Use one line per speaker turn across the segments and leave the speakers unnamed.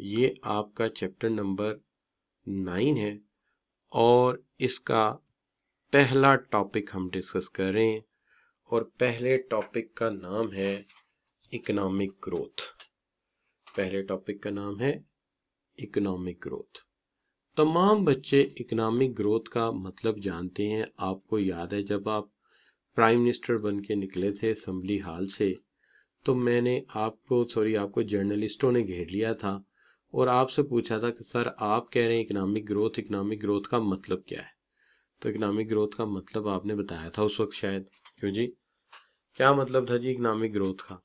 ये आपका chapter number nine है और इसका पहला टॉपिक हम डिस्कस कर रहे हैं और पहले टॉपिक का नाम है इकोनॉमिक ग्रोथ पहले टॉपिक का नाम है इकोनॉमिक ग्रोथ तमाम बच्चे इकोनॉमिक ग्रोथ का मतलब जानते हैं आपको याद है जब आप प्राइम मिनिस्टर बन के निकले थे असम्बली हाल से तो मैंने आपको सॉरी आपको जर्नलिस्टों ने घेर लिया था और आपसे पूछा था कि सर आप कह रहे हैं इकनॉमिक ग्रोथ इकनॉमिक ग्रोथ का मतलब क्या है तो इकनॉमिक ग्रोथ का मतलब आपने बताया था उस वक्त शायद क्यों जी क्या मतलब था जी इकनॉमिक ग्रोथ का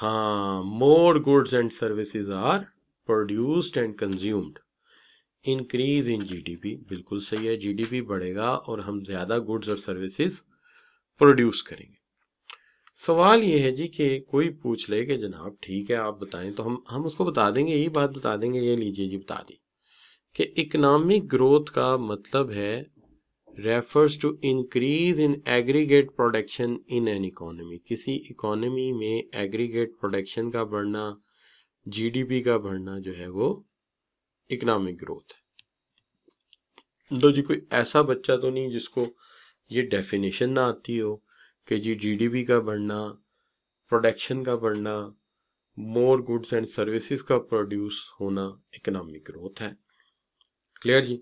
हाँ more goods and services are produced and consumed increase in GDP बिल्कुल सही है जीडीपी बढ़ेगा और हम ज़्यादा गुड्स और सर्विसेज प्रोड्यूस करेंगे सवाल ये है जी कि कोई पूछ ले कि जनाब ठीक है आप बताएं तो हम हम उसको बता देंगे यही बात बता देंगे ये लीजिए जी बता दी कि इकोनॉमिक ग्रोथ का मतलब है refers to increase in aggregate production in an economy किसी इकोनॉमी में एग्रीगेट प्रोडक्शन का बढ़ना जीडीपी का बढ़ना जो है वो इकोनॉमिक ग्रोथ है तो जी कोई ऐसा बच्चा तो नहीं जिसको ये डेफिनेशन ना आती हो कि जी जीडीपी का बढ़ना प्रोडक्शन का बढ़ना मोर गुड्स एंड सर्विसेज का प्रोड्यूस होना इकोनॉमिक ग्रोथ है क्लियर जी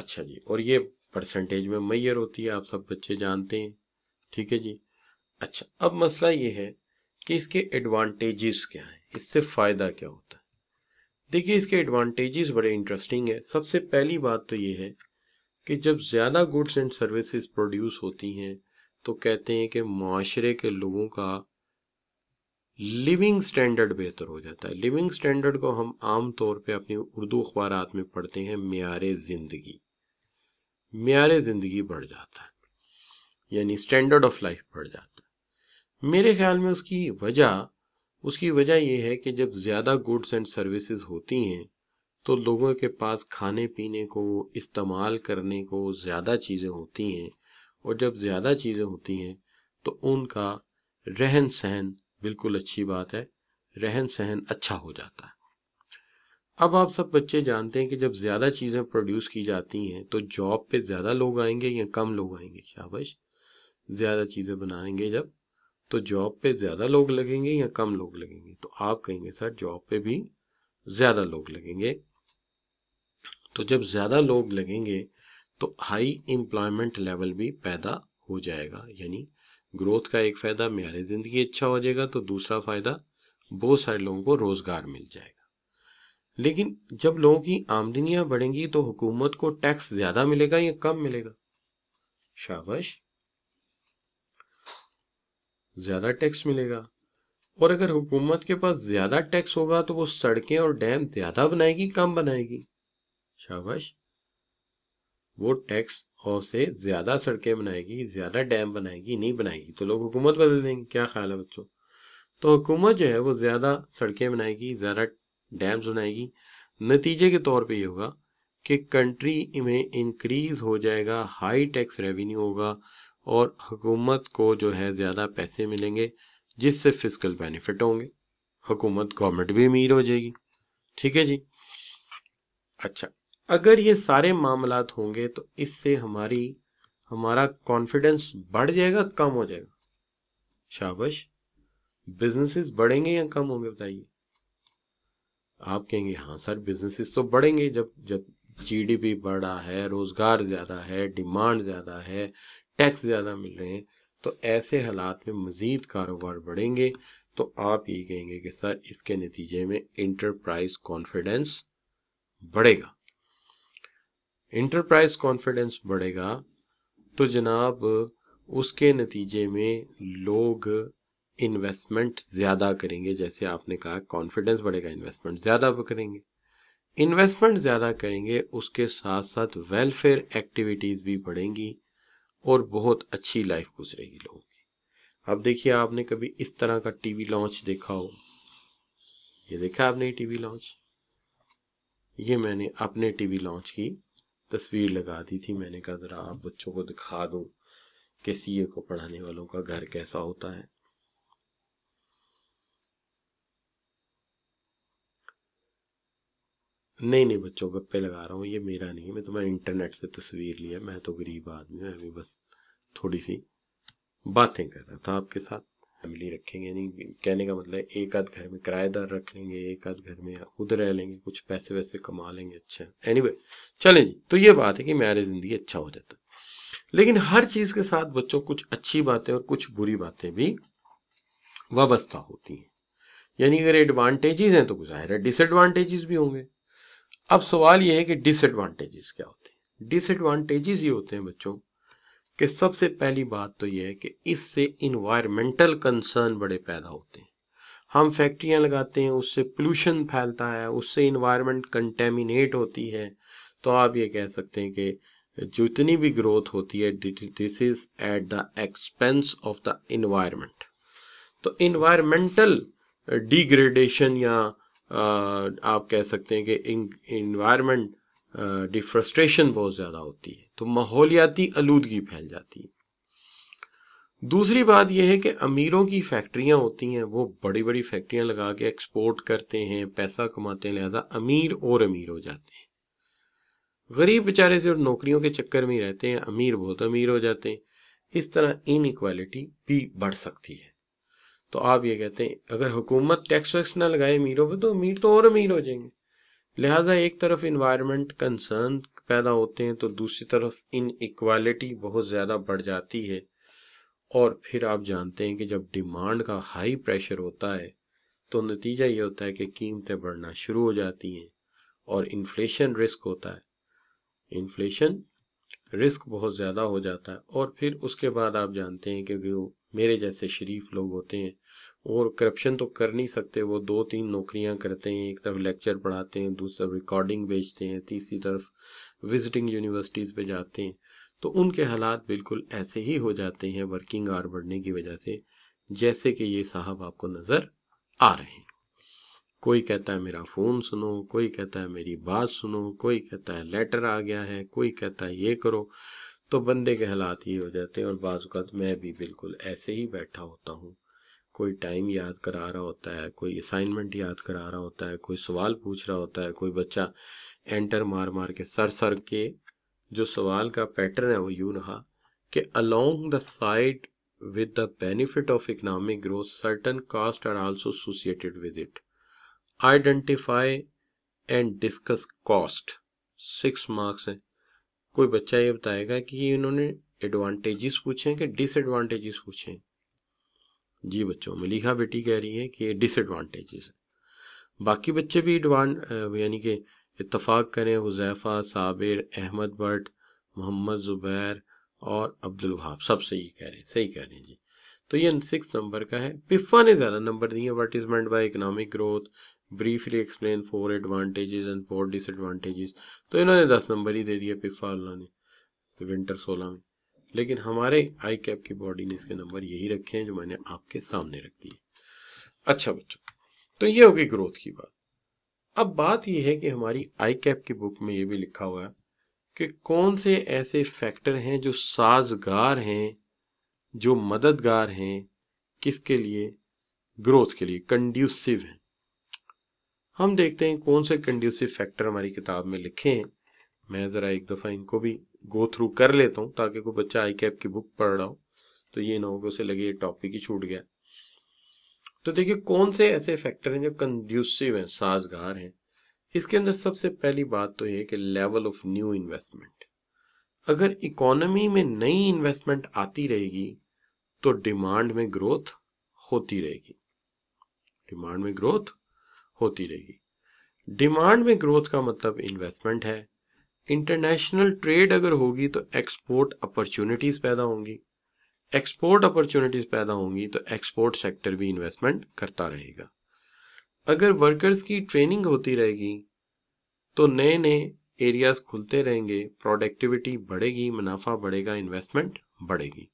अच्छा जी और ये परसेंटेज में मैयर होती है आप सब बच्चे जानते हैं ठीक है जी अच्छा अब मसला ये है कि इसके एडवांटेजेस क्या हैं इससे फ़ायदा क्या होता है देखिए इसके एडवांटेजेस बड़े इंटरेस्टिंग है सबसे पहली बात तो ये है कि जब ज़्यादा गुड्स एंड सर्विसेज प्रोड्यूस होती हैं तो कहते हैं कि माशरे के लोगों का लिविंग स्टैंडर्ड बेहतर हो जाता है लिविंग स्टैंडर्ड को हम आम तौर पे अपनी उर्दू अखबार में पढ़ते हैं मैार ज़िंदगी मैार ज़िंदगी बढ़ जाता है यानी स्टैंडर्ड ऑफ लाइफ बढ़ जाता है मेरे ख्याल में उसकी वजह उसकी वजह यह है कि जब ज़्यादा गुड्स एंड सर्विसेज होती हैं तो लोगों के पास खाने पीने को इस्तेमाल करने को ज़्यादा चीज़ें होती हैं और जब ज़्यादा चीज़ें होती हैं तो उनका रहन सहन बिल्कुल अच्छी बात है रहन सहन अच्छा हो जाता है अब आप सब बच्चे जानते हैं कि जब ज़्यादा चीज़ें प्रोड्यूस की जाती हैं तो जॉब पे ज़्यादा लोग आएंगे या कम लोग आएंगे बश ज़्यादा चीज़ें बनाएंगे जब तो जॉब पे ज़्यादा लोग लगेंगे या कम लोग लगेंगे तो आप कहेंगे सर जॉब पे भी ज़्यादा लोग लगेंगे तो जब ज़्यादा लोग लगेंगे तो हाई एम्प्लॉयमेंट लेवल भी पैदा हो जाएगा यानी ग्रोथ का एक फ़ायदा म्यारे ज़िंदगी अच्छा हो जाएगा तो दूसरा फ़ायदा बहुत सारे लोगों को रोज़गार मिल जाएगा लेकिन जब लोगों की आमदनियां बढ़ेंगी तो हुकूमत को टैक्स ज़्यादा मिलेगा या कम मिलेगा शाबाश ज़्यादा टैक्स मिलेगा और अगर हुकूमत के पास ज़्यादा टैक्स होगा तो वो सड़कें और डैम ज़्यादा बनाएगी कम बनाएगी शाबाश वो टैक्स और से ज़्यादा सड़कें बनाएगी ज़्यादा डैम बनाएगी नहीं बनाएगी तो लोग हुकूमत बदल देंगे क्या ख्याल है बच्चों तो हुकूमत जो है वो ज़्यादा सड़कें बनाएगी ज़्यादा डैम्स बनाएगी नतीजे के तौर पे ये होगा कि कंट्री में इंक्रीज हो जाएगा हाई टैक्स रेवेन्यू होगा और हुकूमत को जो है ज़्यादा पैसे मिलेंगे जिससे फिजिकल बेनिफिट होंगे हुकूमत गवर्नमेंट भी अमीर हो जाएगी ठीक है जी अच्छा अगर ये सारे मामलात होंगे तो इससे हमारी हमारा कॉन्फिडेंस बढ़ जाएगा कम हो जाएगा शाबश बिजनेसेस बढ़ेंगे या कम होंगे बताइए आप कहेंगे हाँ सर बिजनेसेस तो बढ़ेंगे जब जब जीडीपी बढ़ा है रोजगार ज़्यादा है डिमांड ज़्यादा है टैक्स ज़्यादा मिल रहे हैं तो ऐसे हालात में मज़ीद कारोबार बढ़ेंगे तो आप ये कहेंगे कि सर इसके नतीजे में इंटरप्राइज कॉन्फिडेंस बढ़ेगा इंटरप्राइज कॉन्फिडेंस बढ़ेगा तो जनाब उसके नतीजे में लोग इन्वेस्टमेंट ज़्यादा करेंगे जैसे आपने कहा कॉन्फिडेंस बढ़ेगा इन्वेस्टमेंट ज़्यादा करेंगे इन्वेस्टमेंट ज़्यादा करेंगे उसके साथ साथ वेलफेयर एक्टिविटीज़ भी बढ़ेंगी और बहुत अच्छी लाइफ गुजरेगी लोगों की अब देखिए आपने कभी इस तरह का टीवी लॉन्च देखा हो ये देखा आपने टीवी लॉन्च ये मैंने अपने टीवी लॉन्च की तस्वीर लगा दी थी मैंने कहा ज़रा आप बच्चों को दिखा दूँ कि सीए को पढ़ाने वालों का घर कैसा होता है नहीं नहीं बच्चों गप्पे लगा रहा हूँ ये मेरा नहीं है मैं तो मैं इंटरनेट से तस्वीर लिया मैं तो गरीब आदमी हूँ अभी बस थोड़ी सी बातें कर रहा था आपके साथ फैमिली रखेंगे यानी कहने का मतलब एक आध घर में किराएदार रख लेंगे एक आध घर में खुद रह लेंगे कुछ पैसे वैसे कमा लेंगे अच्छा एनी anyway, चलें जी तो ये बात है कि मैरिज जिंदगी अच्छा हो जाता है लेकिन हर चीज़ के साथ बच्चों कुछ अच्छी बातें और कुछ बुरी बातें भी वाबस्ता होती हैं यानी अगर एडवांटेजेस हैं तो कुछ जाहिर है डिसएडवांटेजेस भी होंगे अब सवाल ये है कि डिसएडवांटेजेस क्या होते हैं डिसएडवांटेजेस ये होते हैं बच्चों कि सबसे पहली बात तो यह है कि इससे इन्वायरमेंटल कंसर्न बड़े पैदा होते हैं हम फैक्ट्रियां लगाते हैं उससे पोल्यूशन फैलता है उससे इन्वायरमेंट कंटेमिनेट होती है तो आप ये कह सकते हैं कि जितनी भी ग्रोथ होती है this is at the expense of the environment तो इन्वायरमेंटल डिग्रेडेशन या आप कह सकते हैं कि इन्वायरमेंट डिफ्रस्ट्रेशन बहुत ज़्यादा होती है तो माहौलियाती आलूदगी फैल जाती है दूसरी बात यह है कि अमीरों की फैक्ट्रियां होती हैं वो बड़ी बड़ी फैक्ट्रियां लगा के एक्सपोर्ट करते हैं पैसा कमाते हैं लिहाजा अमीर और अमीर हो जाते हैं गरीब बेचारे से नौकरियों के चक्कर में रहते हैं अमीर बहुत अमीर हो जाते हैं इस तरह इनक्वालिटी भी बढ़ सकती है तो आप ये कहते हैं अगर हुकूमत टैक्स वैक्स ना लगाए अमीरों पर तो अमीर तो और अमीर हो जाएंगे लिहाजा एक तरफ इन्वायरमेंट कंसर्न पैदा होते हैं तो दूसरी तरफ इन इक्वालिटी बहुत ज़्यादा बढ़ जाती है और फिर आप जानते हैं कि जब डिमांड का हाई प्रेशर होता है तो नतीजा ये होता है कि कीमतें बढ़ना शुरू हो जाती हैं और इन्फ्लेशन रिस्क होता है इन्फ्लेशन रिस्क बहुत ज़्यादा हो जाता है और फिर उसके बाद आप जानते हैं कि वो मेरे जैसे शरीफ लोग होते हैं और करप्शन तो कर नहीं सकते वो दो तीन नौकरियां करते हैं एक तरफ लेक्चर पढ़ाते हैं दूसरी तरफ रिकॉर्डिंग बेचते हैं तीसरी तरफ विजिटिंग यूनिवर्सिटीज़ पे जाते हैं तो उनके हालात बिल्कुल ऐसे ही हो जाते हैं वर्किंग आर बढ़ने की वजह से जैसे कि ये साहब आपको नज़र आ रहे हैं कोई कहता है मेरा फ़ोन सुनो कोई कहता है मेरी बात सुनो कोई कहता है लेटर आ गया है कोई कहता है ये करो तो बंदे के हालात ये हो जाते हैं और बाज़ात मैं भी बिल्कुल ऐसे ही बैठा होता हूँ कोई टाइम याद करा रहा होता है कोई असाइनमेंट याद करा रहा होता है कोई सवाल पूछ रहा होता है कोई बच्चा एंटर मार मार के सर सर के जो सवाल का पैटर्न है वो यू रहा कि along the side with the benefit of economic growth certain cost are also associated with it identify and discuss cost six marks हैं कोई बच्चा ये बताएगा कि इन्होंने एडवांटेजेस पूछे हैं कि डिसएडवांटेजेस पूछे हैं जी बच्चों मलिहा बेटी कह रही है कि डिसएडवांटेजेस बाकी बच्चे भी एडवान यानी कि इतफाक़ करें हुजैफ़ा साबिर अहमद भट्ट मोहम्मद ज़ुबैर और अब्दुल वहाब सब सही कह रहे हैं सही कह रहे हैं जी तो ये सिक्स नंबर का है पिफा ने ज़्यादा नंबर दिए what is meant by economic growth briefly explain four advantages and four disadvantages तो इन्होंने दस नंबर ही दे दिया पिफा ने तो विंटर सोलह में लेकिन हमारे आई कैप की बॉडी ने इसके नंबर यही रखे हैं जो मैंने आपके सामने रख दिए अच्छा बच्चों तो ये होगी ग्रोथ की बात अब बात यह है कि हमारी आई कैप की बुक में ये भी लिखा हुआ है कि कौन से ऐसे फैक्टर हैं जो साजगार हैं जो मददगार हैं किसके लिए ग्रोथ के लिए कंड्यूसिव हैं हम देखते हैं कौन से कंड्यूसिव फैक्टर हमारी किताब में लिखे हैं मैं ज़रा एक दफ़ा इनको भी गो थ्रू कर लेता हूँ ताकि कोई बच्चा आई कैप की बुक पढ़ रहा हो तो ये ना हो कि उसे लगे ये टॉपिक ही छूट गया तो देखिए कौन से ऐसे फैक्टर हैं जो कंड्यूसिव हैं साजगार हैं इसके अंदर सबसे पहली बात तो ये कि लेवल ऑफ न्यू इन्वेस्टमेंट अगर इकोनॉमी में नई इन्वेस्टमेंट आती रहेगी तो डिमांड में ग्रोथ होती रहेगी डिमांड में ग्रोथ होती रहेगी डिमांड में ग्रोथ का मतलब इन्वेस्टमेंट है इंटरनेशनल ट्रेड अगर होगी तो एक्सपोर्ट अपॉर्चुनिटीज़ पैदा होंगी एक्सपोर्ट अपॉर्चुनिटीज़ पैदा होंगी तो एक्सपोर्ट सेक्टर भी इन्वेस्टमेंट करता रहेगा अगर वर्कर्स की ट्रेनिंग होती रहेगी तो नए नए एरियाज खुलते रहेंगे प्रोडक्टिविटी बढ़ेगी मुनाफा बढ़ेगा इन्वेस्टमेंट बढ़ेगी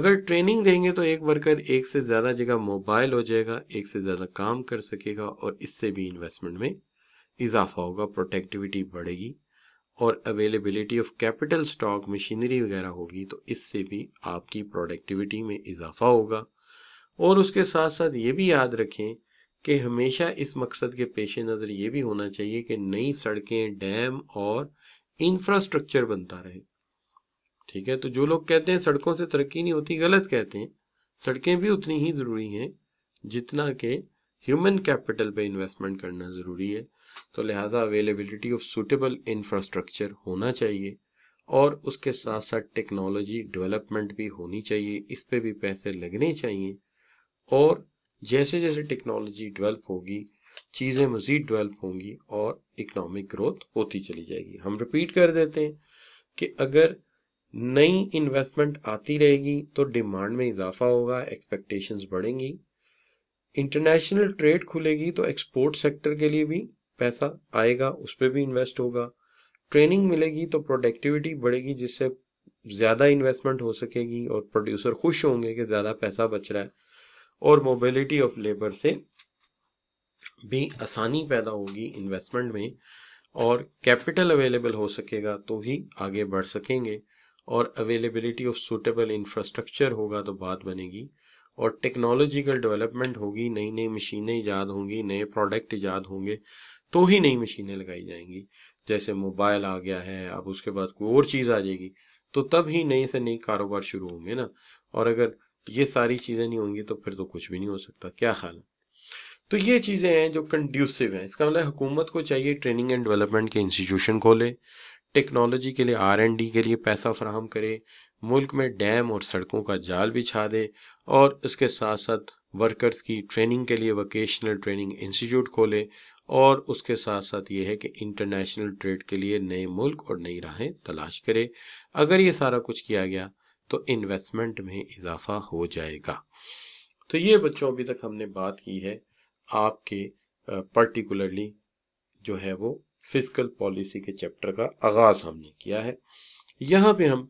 अगर ट्रेनिंग देंगे तो एक वर्कर एक से ज़्यादा जगह मोबाइल हो जाएगा एक से ज़्यादा काम कर सकेगा और इससे भी इन्वेस्टमेंट में इजाफा होगा प्रोडक्टिविटी बढ़ेगी और availability of capital stock machinery वगैरह होगी तो इससे भी आपकी प्रोडक्टिविटी में इजाफा होगा और उसके साथ साथ ये भी याद रखें कि हमेशा इस मकसद के पेश नज़र ये भी होना चाहिए कि नई सड़कें डैम और इंफ्रास्ट्रक्चर बनता रहे ठीक है तो जो लोग कहते हैं सड़कों से तरक्की नहीं होती गलत कहते हैं सड़कें भी उतनी ही ज़रूरी हैं जितना कि ह्यूमन कैपिटल पे इन्वेस्टमेंट करना ज़रूरी है तो लिहाजा अवेलेबिलिटी ऑफ सूटेबल इंफ्रास्ट्रक्चर होना चाहिए और उसके साथ साथ टेक्नोलॉजी डेवलपमेंट भी होनी चाहिए इस पर भी पैसे लगने चाहिए और जैसे जैसे टेक्नोलॉजी डेवलप होगी चीज़ें मज़ीद डेवलप होंगी और इकनॉमिक ग्रोथ होती चली जाएगी हम रिपीट कर देते हैं कि अगर नई इन्वेस्टमेंट आती रहेगी तो डिमांड में इजाफा होगा एक्सपेक्टेशंस बढ़ेंगी इंटरनेशनल ट्रेड खुलेगी तो एक्सपोर्ट सेक्टर के लिए भी पैसा आएगा उस पर भी इन्वेस्ट होगा ट्रेनिंग मिलेगी तो प्रोडक्टिविटी बढ़ेगी जिससे ज़्यादा इन्वेस्टमेंट हो सकेगी और प्रोड्यूसर खुश होंगे कि ज़्यादा पैसा बच रहा है और मोबिलिटी ऑफ लेबर से भी आसानी पैदा होगी इन्वेस्टमेंट में और कैपिटल अवेलेबल हो सकेगा तो ही आगे बढ़ सकेंगे और अवेलेबिलिटी ऑफ सूटेबल इंफ्रास्ट्रक्चर होगा तो बात बनेगी और टेक्नोलॉजिकल डेवलपमेंट होगी नई नई मशीनें ईजाद होंगी नए प्रोडक्ट ईजाद होंगे तो ही नई मशीनें लगाई जाएंगी जैसे मोबाइल आ गया है अब उसके बाद कोई और चीज़ आ जाएगी तो तब ही नए से नए कारोबार शुरू होंगे ना और अगर ये सारी चीज़ें नहीं होंगी तो फिर तो कुछ भी नहीं हो सकता क्या हाल है तो ये चीज़ें हैं जो कंड्यूसिव हैं इसका मतलब हुकूमत को चाहिए ट्रेनिंग एंड डेवलपमेंट के इंस्टीट्यूशन खोले टेक्नोलॉजी के लिए आर एंड डी के लिए पैसा फराहम करे मुल्क में डैम और सड़कों का जाल बिछा दे और इसके साथ साथ वर्कर्स की ट्रेनिंग के लिए वोकेशनल ट्रेनिंग इंस्टीट्यूट खोले और उसके साथ साथ ये है कि इंटरनेशनल ट्रेड के लिए नए मुल्क और नई राहें तलाश करें अगर ये सारा कुछ किया गया तो इन्वेस्टमेंट में इजाफा हो जाएगा तो ये बच्चों अभी तक हमने बात की है आपके पर्टिकुलरली जो है वो फिजिकल पॉलिसी के चैप्टर का आगाज़ हमने किया है यहाँ पे हम